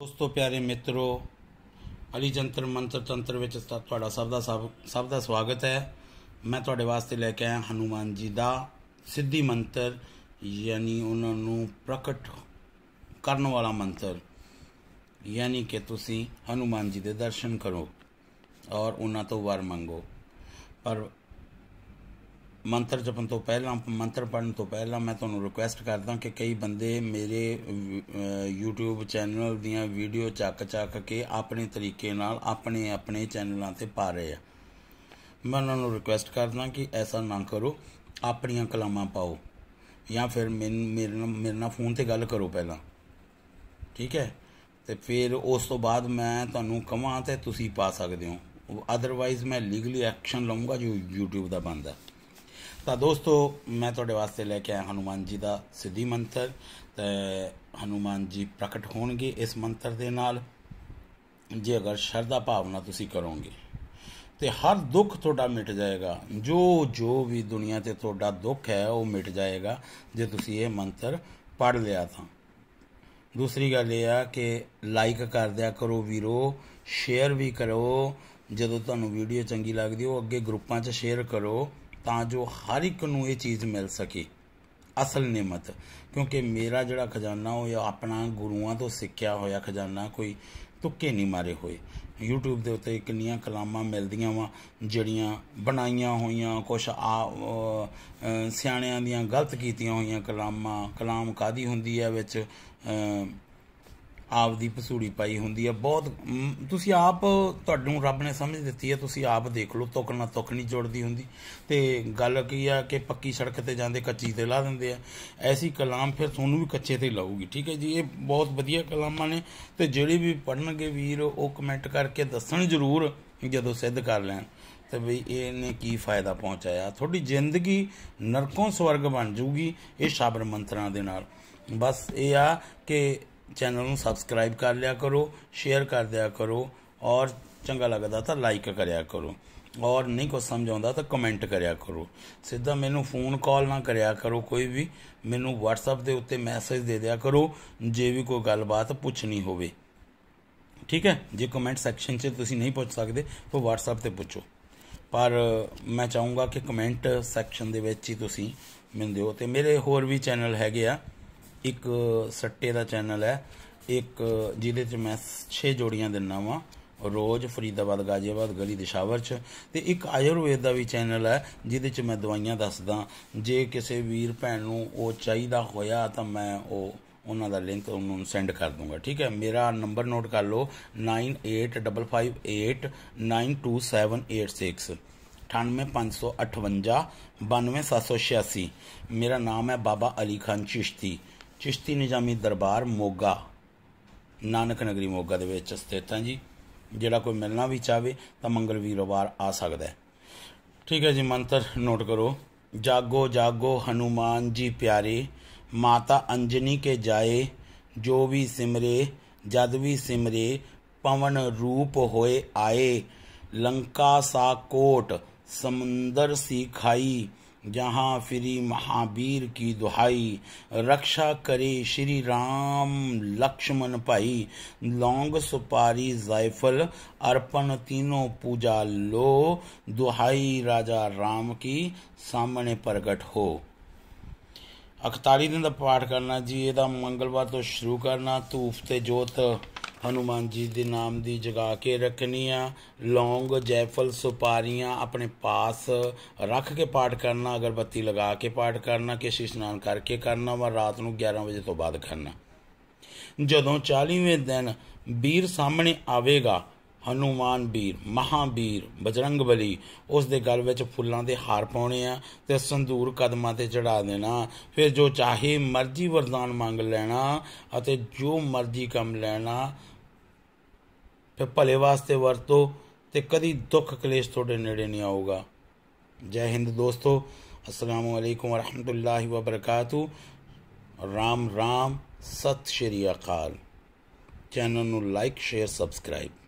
ਦੋਸਤੋ ਪਿਆਰੇ ਮਿੱਤਰੋ ਅਲੀ ਜੰਤਰ ਮੰਤਰ ਤੰਤਰ ਵਿੱਚ ਤੁਹਾਡਾ ਸਭ ਦਾ ਸਭ ਦਾ ਸਵਾਗਤ ਹੈ ਮੈਂ ਤੁਹਾਡੇ ਵਾਸਤੇ ਲੈ ਕੇ ਆਇਆ ਹਨੂਮਾਨ ਜੀ ਦਾ ਸਿੱਧੀ ਮੰਤਰ ਯਾਨੀ ਉਹਨਾਂ ਨੂੰ ਪ੍ਰਕਟ ਕਰਨ ਵਾਲਾ ਮੰਤਰ ਯਾਨੀ ਕਿ ਤੁਸੀਂ ਹਨੂਮਾਨ ਜੀ ਦੇ ਦਰਸ਼ਨ ਕਰੋ ਔਰ ਉਹਨਾਂ ਤੋਂ ਵਰ ਮੰਗੋ ਪਰ ਮੰਤਰ ਜਪਣ ਤੋਂ ਪਹਿਲਾਂ ਮੰਤਰ ਪੜਨ ਤੋਂ ਪਹਿਲਾਂ ਮੈਂ ਤੁਹਾਨੂੰ ਰਿਕੁਐਸਟ ਕਰਦਾ ਕਿ ਕਈ ਬੰਦੇ ਮੇਰੇ YouTube ਚੈਨਲ ਦੀਆਂ ਵੀਡੀਓ ਚੱਕ ਚੱਕ ਕੇ ਆਪਣੇ ਤਰੀਕੇ ਨਾਲ ਆਪਣੇ ਆਪਣੇ ਚੈਨਲਾਂ ਤੇ ਪਾ ਰਹੇ ਆ ਮੈਂ ਉਹਨਾਂ ਨੂੰ ਰਿਕੁਐਸਟ ਕਰਦਾ ਕਿ ਐਸਾ ਨਾ ਕਰੋ ਆਪਣੀਆਂ ਕਲਾਮਾਂ ਪਾਓ ਜਾਂ ਫਿਰ ਮੇਰੇ ਨਾਲ ਮੇਰੇ ਨਾਲ ਫੋਨ ਤੇ ਗੱਲ ਕਰੋ ਪਹਿਲਾਂ ਠੀਕ ਹੈ ਤੇ ਫਿਰ ਉਸ ਤੋਂ ਬਾਅਦ ਮੈਂ ਤੁਹਾਨੂੰ ਕਹਾਂ ਤੇ ਤੁਸੀਂ ਪਾ ਸਕਦੇ ਹੋ ਅਦਰਵਾਈਜ਼ ਮੈਂ ਲੀਗਲੀ ਐਕਸ਼ਨ ਲਵਾਂਗਾ ਜੋ YouTube ਦਾ ਬੰਦਾ ਤਾਂ ਦੋਸਤੋ ਮੈਂ ਤੁਹਾਡੇ ਵਾਸਤੇ ਲੈ ਕੇ ਆਇਆ ਹਨੂਮਾਨ ਜੀ ਦਾ ਸਿੱਧੀ ਮੰਤਰ ਤੇ ਹਨੂਮਾਨ ਜੀ ਪ੍ਰਗਟ ਹੋਣਗੇ ਇਸ ਮੰਤਰ ਦੇ ਨਾਲ ਜੇ ਅਗਰ ਸ਼ਰਧਾ ਭਾਵਨਾ ਤੁਸੀਂ ਕਰੋਗੇ ਤੇ ਹਰ ਦੁੱਖ ਤੁਹਾਡਾ ਮਿਟ ਜਾਏਗਾ ਜੋ ਜੋ ਵੀ ਦੁਨੀਆ ਤੇ ਤੁਹਾਡਾ ਦੁੱਖ ਹੈ ਉਹ ਮਿਟ ਜਾਏਗਾ ਜੇ ਤੁਸੀਂ ਇਹ ਮੰਤਰ ਪੜ ਲਿਆ ਤਾਂ ਦੂਸਰੀ ਗੱਲ ਇਹ ਆ ਕਿ ਲਾਈਕ ਕਰ ਦਿਆ ਕਰੋ ਵੀਰੋ ਸ਼ੇਅਰ ਵੀ ਕਰੋ ਜਦੋਂ ਤੁਹਾਨੂੰ ਵੀਡੀਓ ਚੰਗੀ ਲੱਗਦੀ ਹੋ ਅੱਗੇ ਗਰੁੱਪਾਂ 'ਚ ਸ਼ੇਅਰ ਕਰੋ ਤਾਂ ਜੋ ਹਰ ਇੱਕ ਨੂੰ ਇਹ ਚੀਜ਼ ਮਿਲ ਸਕੇ ਅਸਲ ਨਿਮਤ ਕਿਉਂਕਿ ਮੇਰਾ ਜਿਹੜਾ ਖਜ਼ਾਨਾ ਉਹ ਆਪਣਾ ਗੁਰੂਆਂ ਤੋਂ ਸਿੱਖਿਆ ਹੋਇਆ ਖਜ਼ਾਨਾ ਕੋਈ ਤੁੱਕੇ ਨਹੀਂ ਮਾਰੇ ਹੋਏ YouTube ਦੇ ਉੱਤੇ ਕਿੰਨੀਆਂ ਕਲਾਮਾਂ ਮਿਲਦੀਆਂ ਵਾ ਜਿਹੜੀਆਂ ਬਣਾਈਆਂ ਹੋਈਆਂ ਕੁਝ ਆ ਸਿਆਣਿਆਂ ਦੀਆਂ ਗਲਤ ਕੀਤੀਆਂ ਹੋਈਆਂ ਕਲਾਮਾਂ ਕਲਾਮ ਕਾਦੀ ਹੁੰਦੀ ਹੈ ਵਿੱਚ ਆਪ ਦੀ ਪਸੂੜੀ ਪਾਈ ਹੁੰਦੀ ਹੈ ਬਹੁਤ ਤੁਸੀਂ ਆਪ ਤੁਹਾਨੂੰ ਰੱਬ ਨੇ ਸਮਝ ਦਿੱਤੀ ਹੈ ਤੁਸੀਂ ਆਪ ਦੇਖ ਲਓ ਤੁਕ ਨਾਲ ਤੁਕ ਨਹੀਂ ਜੁੜਦੀ ਹੁੰਦੀ ਤੇ ਗੱਲ ਕੀ ਆ ਕਿ ਪੱਕੀ ਸੜਕ ਤੇ ਜਾਂਦੇ ਕੱਚੀ ਤੇ ਲਾ ਦਿੰਦੇ ਆ ਐਸੀ ਕਲਾਮ ਫਿਰ ਤੁਹਾਨੂੰ ਵੀ ਕੱਚੇ ਤੇ ਲਾਊਗੀ ਠੀਕ ਹੈ ਜੀ ਇਹ ਬਹੁਤ ਵਧੀਆ ਕਲਾਮਾਂ ਨੇ ਤੇ ਜਿਹੜੇ ਵੀ ਪੜਨਗੇ ਵੀਰ ਉਹ ਕਮੈਂਟ ਕਰਕੇ ਦੱਸਣ ਜ਼ਰੂਰ ਜਦੋਂ ਸਿੱਧ ਕਰ ਲੈਣ ਤੇ ਵੀ ਇਹਨੇ ਕੀ ਫਾਇਦਾ ਪਹੁੰਚਾਇਆ ਤੁਹਾਡੀ ਜ਼ਿੰਦਗੀ ਨਰਕੋਂ ਸਵਰਗ ਬਣ ਜੂਗੀ ਇਹ ਸ਼ਬਰ ਮੰਤਰਾਂ ਦੇ ਨਾਲ ਬਸ ਇਹ ਆ ਕਿ ਚੈਨਲ ਨੂੰ ਸਬਸਕ੍ਰਾਈਬ ਕਰ ਲਿਆ ਕਰੋ ਸ਼ੇਅਰ ਕਰ ਦਿਆ ਕਰੋ ਔਰ ਚੰਗਾ ਲੱਗਦਾ ਤਾਂ ਲਾਈਕ ਕਰਿਆ ਕਰੋ ਔਰ ਨਹੀਂ ਕੋ ਸਮਝਾਉਂਦਾ ਤਾਂ ਕਮੈਂਟ ਕਰਿਆ ਕਰੋ ਸਿੱਧਾ ਮੈਨੂੰ ਫੋਨ ਕਾਲ ਨਾ ਕਰਿਆ ਕਰੋ ਕੋਈ ਵੀ ਮੈਨੂੰ WhatsApp ਦੇ ਉੱਤੇ ਮੈਸੇਜ ਦੇ ਦਿਆ ਕਰੋ ਜੇ ਵੀ ਕੋਈ ਗੱਲਬਾਤ ਪੁੱਛਣੀ ਹੋਵੇ ਠੀਕ ਹੈ ਜੇ ਕਮੈਂਟ ਸੈਕਸ਼ਨ 'ਚ ਤੁਸੀਂ ਨਹੀਂ ਪੁੱਛ ਸਕਦੇ ਤਾਂ WhatsApp ਤੇ ਪੁੱਛੋ ਪਰ ਮੈਂ ਚਾਹੂੰਗਾ ਕਿ ਕਮੈਂਟ ਸੈਕਸ਼ਨ ਦੇ ਵਿੱਚ ਹੀ ਤੁਸੀਂ ਮੈਨੂੰ ਦਿਓ ਤੇ ਮੇਰੇ ਹੋਰ ਵੀ ਚੈਨਲ ਹੈਗੇ ਆ ਇੱਕ ਸੱਟੇ ਦਾ ਚੈਨਲ ਹੈ ਇੱਕ ਜਿਹਦੇ 'ਚ ਮੈਂ 6 ਜੋੜੀਆਂ ਦਿੰਨਾ ਵਾਂ ਰੋਜ਼ ਫਰੀਦਾਬਾਦ ਗਾਜ਼ੀਆਬਾਦ ਗਲੀ ਦਿਸ਼ਾਵਰ ਚ ਤੇ ਇੱਕ ਆਯੁਰਵੇਦ ਦਾ ਵੀ ਚੈਨਲ ਹੈ ਜਿਹਦੇ ਚ ਮੈਂ ਦਵਾਈਆਂ ਦੱਸਦਾ ਜੇ ਕਿਸੇ ਵੀਰ ਭੈਣ ਨੂੰ ਉਹ ਚਾਹੀਦਾ ਹੋਇਆ ਤਾਂ ਮੈਂ ਉਹ ਉਹਨਾਂ ਦਾ ਲਿੰਕ ਉਹਨੂੰ ਸੈਂਡ ਕਰ ਦੂੰਗਾ ਠੀਕ ਹੈ ਮੇਰਾ ਨੰਬਰ ਨੋਟ ਕਰ ਲਓ 9855892786 98558 92786 ਮੇਰਾ ਨਾਮ ਹੈ ਬਾਬਾ ਅਲੀ ਖਾਨ ਚਿਸ਼ਤੀ ਚਿਸ਼ਤੀ ਨਿਜ਼ਾਮੀ ਦਰਬਾਰ ਮੋਗਾ ਨਾਨਕ ਨਗਰੀ ਮੋਗਾ ਦੇ ਵਿੱਚ ਸਥਿਤ ਹੈ ਜੀ ਜਿਹੜਾ ਕੋਈ ਮਿਲਣਾ ਵੀ ਚਾਵੇ ਤਾਂ ਮੰਗਲ ਵੀਰਵਾਰ ਆ ਸਕਦਾ ਹੈ ਠੀਕ ਹੈ ਜੀ ਮੰਤਰ ਨੋਟ ਕਰੋ ਜਾਗੋ ਜਾਗੋ ਹਨੂਮਾਨ ਜੀ ਪਿਆਰੇ ਮਾਤਾ ਅੰਜਨੀ ਕੇ ਜਾਏ ਜੋ ਵੀ ਸਿਮਰੇ ਜਦ ਵੀ ਸਿਮਰੇ ਪਵਨ ਰੂਪ ਹੋਏ ਆਏ ਲੰਕਾ ਸਾ ਕੋਟ ਸਮੁੰਦਰ ਸੀ ਖਾਈ जहाँ फिरी महावीर की दुहाई रक्षा करे श्री राम लक्ष्मण भाई लौंग सुपारी जायफल अर्पण तीनों पूजा लो दुहाई राजा राम की ਸਾਹਮਣੇ ਪ੍ਰਗਟ ਹੋ 41 ਦਿਨ ਦਾ ਪਾਠ ਕਰਨਾ ਜੀ ਇਹਦਾ ਮੰਗਲਵਾਰ ਤੋਂ ਸ਼ੁਰੂ ਕਰਨਾ ਧੂਫ ਤੇ ਜੋਤ ਹਨੂਮਾਨ ਜੀ ਦੇ ਨਾਮ ਦੀ ਜਗਾ ਕੇ ਰੱਖਣੀ ਆ ਲੌਂਗ ਜੈਫਲ ਸੁਪਾਰੀਆਂ ਆਪਣੇ ਪਾਸ ਰੱਖ ਕੇ ਪਾਠ ਕਰਨਾ ਅਗਰਬੱਤੀ ਲਗਾ ਕੇ ਪਾਠ ਕਰਨਾ ਕਿ ਇਸ਼ਨਾਨ ਕਰਕੇ ਕਰਨਾ ਵਾ ਰਾਤ ਨੂੰ 11 ਵਜੇ ਤੋਂ ਬਾਅਦ ਕਰਨਾ ਜਦੋਂ 40ਵੇਂ ਦਿਨ ਵੀਰ ਸਾਹਮਣੇ ਆਵੇਗਾ ਹਨੂਮਾਨ ਵੀਰ ਮਹਾਵੀਰ ਬਜਰੰਗਬਲੀ ਉਸ ਦੇ ਗਲ ਵਿੱਚ ਫੁੱਲਾਂ ਦੇ ਹਾਰ ਪਾਉਣੇ ਆ ਤੇ ਸੰਧੂਰ ਕਦਮਾਂ ਤੇ ਚੜਾ ਦੇਣਾ ਫਿਰ ਜੋ ਚਾਹੇ ਮਰਜ਼ੀ ਵਰਦਾਨ ਮੰਗ ਲੈਣਾ ਅਤੇ ਜੋ ਮਰਜ਼ੀ ਕੰਮ ਲੈਣਾ ਫਿਰ ਭਲੇ ਵਾਸਤੇ ਵਰਤੋ ਤੇ ਕਦੀ ਦੁੱਖ ਕਲੇਸ਼ ਤੁਹਾਡੇ ਨੇੜੇ ਨਹੀਂ ਆਊਗਾ ਜੈ ਹਿੰਦ ਦੋਸਤੋ ਅਸਲਾਮੁ ਅਲੈਕੁਮ ਵਰਹਮਤੁਲਲਾਹਿ ਵਬਰਕਾਤੂ ਰਾਮ ਰਾਮ ਸਤਿ ਸ਼੍ਰੀ ਅਕਾਲ ਚੈਨਲ ਨੂੰ ਲਾਈਕ ਸ਼ੇਅਰ ਸਬਸਕ੍ਰਾਈਬ